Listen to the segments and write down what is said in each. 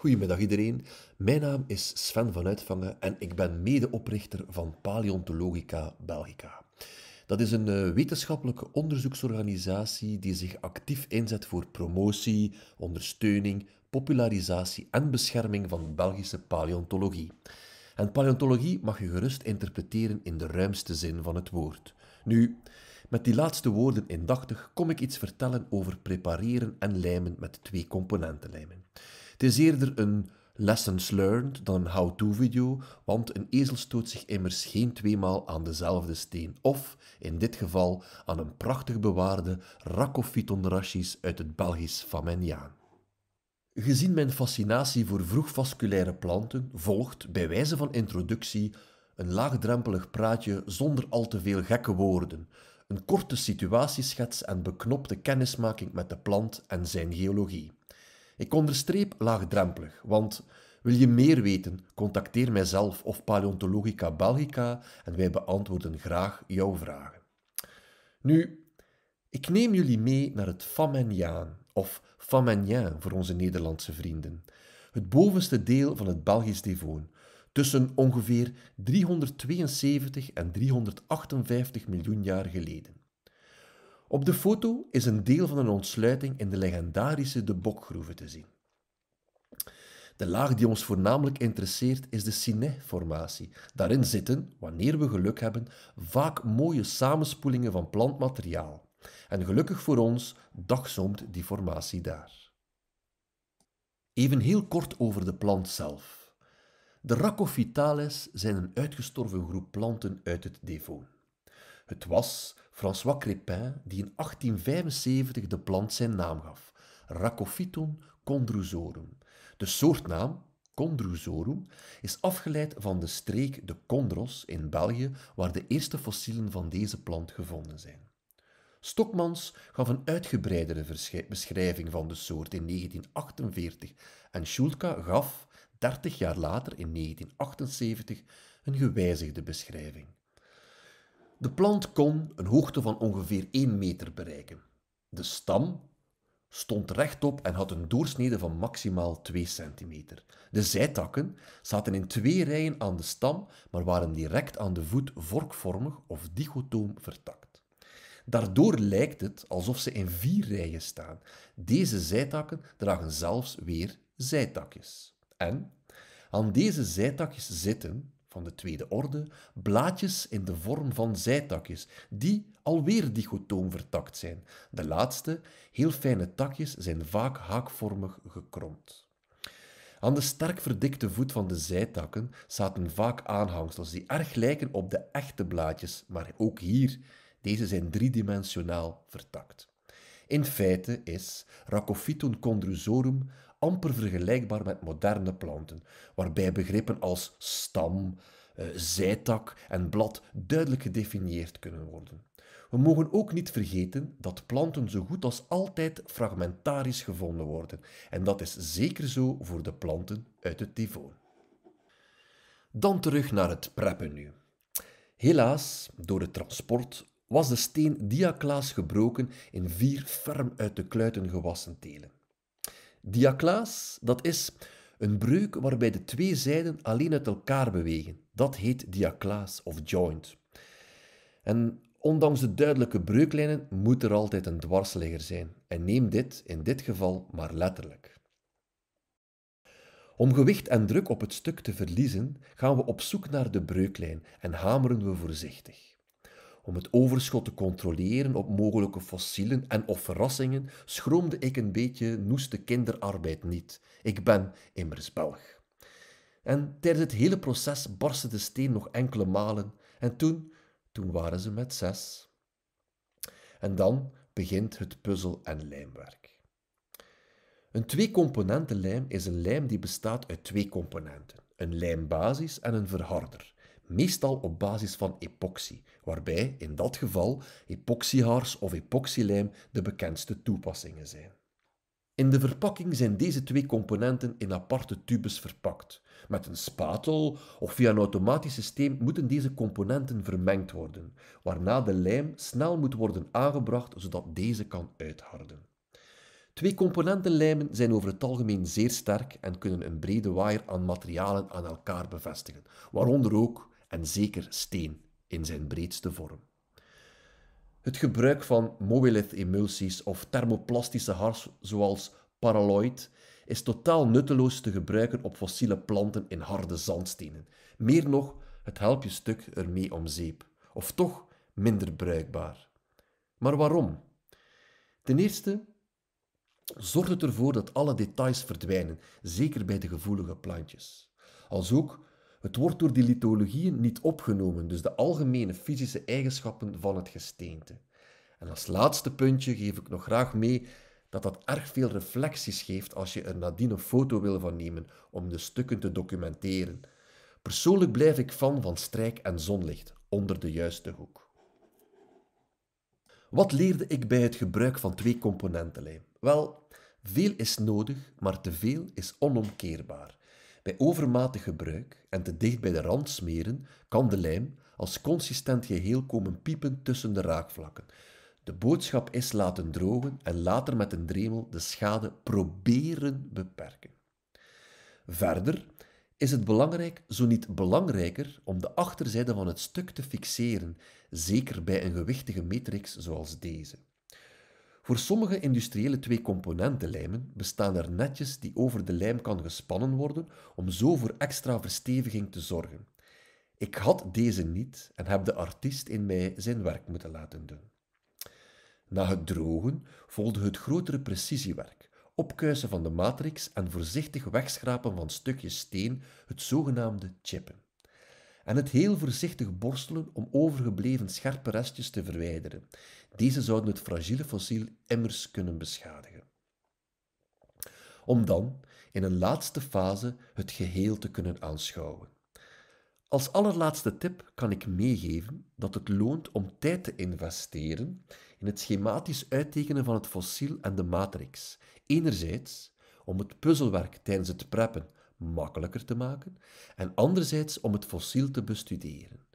Goedemiddag iedereen, mijn naam is Sven van Uitvangen en ik ben medeoprichter van Paleontologica Belgica. Dat is een eh, wetenschappelijke onderzoeksorganisatie die zich actief inzet voor promotie, ondersteuning, popularisatie en bescherming van Belgische paleontologie. En paleontologie mag je gerust interpreteren in de ruimste zin van het woord. Nu, met die laatste woorden indachtig kom ik iets vertellen over prepareren en lijmen met twee componentenlijmen. Het is eerder een lessons learned dan een how-to-video, want een ezel stoot zich immers geen tweemaal aan dezelfde steen. Of, in dit geval, aan een prachtig bewaarde Racophyton uit het Belgisch Fameniaan. Gezien mijn fascinatie voor vroegvasculaire planten, volgt, bij wijze van introductie, een laagdrempelig praatje zonder al te veel gekke woorden, een korte situatieschets en beknopte kennismaking met de plant en zijn geologie. Ik onderstreep laagdrempelig, want wil je meer weten, contacteer mijzelf of Paleontologica Belgica en wij beantwoorden graag jouw vragen. Nu, ik neem jullie mee naar het Famenjaan, of Famenjaan voor onze Nederlandse vrienden. Het bovenste deel van het Belgisch Devoon, tussen ongeveer 372 en 358 miljoen jaar geleden. Op de foto is een deel van een ontsluiting in de legendarische De Bokgroeven te zien. De laag die ons voornamelijk interesseert is de Sinet-formatie. Daarin zitten, wanneer we geluk hebben, vaak mooie samenspoelingen van plantmateriaal. En gelukkig voor ons dagzoomt die formatie daar. Even heel kort over de plant zelf. De Racophytales zijn een uitgestorven groep planten uit het Devon. Het was, François Crépin, die in 1875 de plant zijn naam gaf, Racophyton condrusorum. De soortnaam, condrusorum, is afgeleid van de streek de Condros in België, waar de eerste fossielen van deze plant gevonden zijn. Stokmans gaf een uitgebreidere beschrijving van de soort in 1948 en Schulka gaf, 30 jaar later in 1978, een gewijzigde beschrijving. De plant kon een hoogte van ongeveer 1 meter bereiken. De stam stond rechtop en had een doorsnede van maximaal 2 centimeter. De zijtakken zaten in twee rijen aan de stam, maar waren direct aan de voet vorkvormig of dichotoom vertakt. Daardoor lijkt het alsof ze in vier rijen staan. Deze zijtakken dragen zelfs weer zijtakjes. En aan deze zijtakjes zitten, van de tweede orde, blaadjes in de vorm van zijtakjes, die alweer dichotoom vertakt zijn. De laatste, heel fijne takjes, zijn vaak haakvormig gekromd. Aan de sterk verdikte voet van de zijtakken zaten vaak aanhangsels die erg lijken op de echte blaadjes, maar ook hier, deze zijn driedimensionaal vertakt. In feite is Racophyton chondrusorum amper vergelijkbaar met moderne planten, waarbij begrippen als stam, eh, zijtak en blad duidelijk gedefinieerd kunnen worden. We mogen ook niet vergeten dat planten zo goed als altijd fragmentarisch gevonden worden, en dat is zeker zo voor de planten uit het Devon. Dan terug naar het preppen nu. Helaas, door het transport was de steen diaklaas gebroken in vier ferm uit de kluiten gewassen telen. Diaclaas, dat is een breuk waarbij de twee zijden alleen uit elkaar bewegen. Dat heet diaclaas of joint. En ondanks de duidelijke breuklijnen moet er altijd een dwarsligger zijn. En neem dit in dit geval maar letterlijk. Om gewicht en druk op het stuk te verliezen, gaan we op zoek naar de breuklijn en hameren we voorzichtig. Om het overschot te controleren op mogelijke fossielen en of verrassingen, schroomde ik een beetje noeste kinderarbeid niet. Ik ben immers Belg. En tijdens het hele proces barstte de steen nog enkele malen, en toen, toen waren ze met zes. En dan begint het puzzel- en lijmwerk. Een twee-componentenlijm is een lijm die bestaat uit twee componenten, een lijmbasis en een verharder meestal op basis van epoxy, waarbij in dat geval epoxyhaars of epoxylijm de bekendste toepassingen zijn. In de verpakking zijn deze twee componenten in aparte tubes verpakt. Met een spatel of via een automatisch systeem moeten deze componenten vermengd worden, waarna de lijm snel moet worden aangebracht zodat deze kan uitharden. Twee componentenlijmen zijn over het algemeen zeer sterk en kunnen een brede waaier aan materialen aan elkaar bevestigen, waaronder ook en zeker steen in zijn breedste vorm. Het gebruik van mobilith emulsies of thermoplastische hars zoals paraloid is totaal nutteloos te gebruiken op fossiele planten in harde zandstenen. Meer nog, het helpt je stuk ermee om zeep. Of toch minder bruikbaar. Maar waarom? Ten eerste zorgt het ervoor dat alle details verdwijnen, zeker bij de gevoelige plantjes. Als ook het wordt door die lithologieën niet opgenomen, dus de algemene fysische eigenschappen van het gesteente. En als laatste puntje geef ik nog graag mee dat dat erg veel reflecties geeft als je er nadien een foto wil van nemen om de stukken te documenteren. Persoonlijk blijf ik fan van strijk en zonlicht onder de juiste hoek. Wat leerde ik bij het gebruik van twee componentenlijm? Wel, veel is nodig, maar te veel is onomkeerbaar. Bij overmatig gebruik en te dicht bij de rand smeren kan de lijm als consistent geheel komen piepen tussen de raakvlakken. De boodschap is laten drogen en later met een dremel de schade proberen beperken. Verder is het belangrijk, zo niet belangrijker, om de achterzijde van het stuk te fixeren, zeker bij een gewichtige matrix zoals deze. Voor sommige industriële twee-componentenlijmen bestaan er netjes die over de lijm kan gespannen worden om zo voor extra versteviging te zorgen. Ik had deze niet en heb de artiest in mij zijn werk moeten laten doen. Na het drogen volgde het grotere precisiewerk, opkuisen van de matrix en voorzichtig wegschrapen van stukjes steen, het zogenaamde chippen en het heel voorzichtig borstelen om overgebleven scherpe restjes te verwijderen. Deze zouden het fragiele fossiel immers kunnen beschadigen. Om dan, in een laatste fase, het geheel te kunnen aanschouwen. Als allerlaatste tip kan ik meegeven dat het loont om tijd te investeren in het schematisch uittekenen van het fossiel en de matrix. Enerzijds om het puzzelwerk tijdens het preppen makkelijker te maken en anderzijds om het fossiel te bestuderen.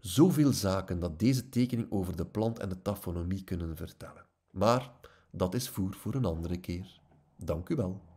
Zoveel zaken dat deze tekening over de plant en de tafonomie kunnen vertellen. Maar dat is voer voor een andere keer. Dank u wel.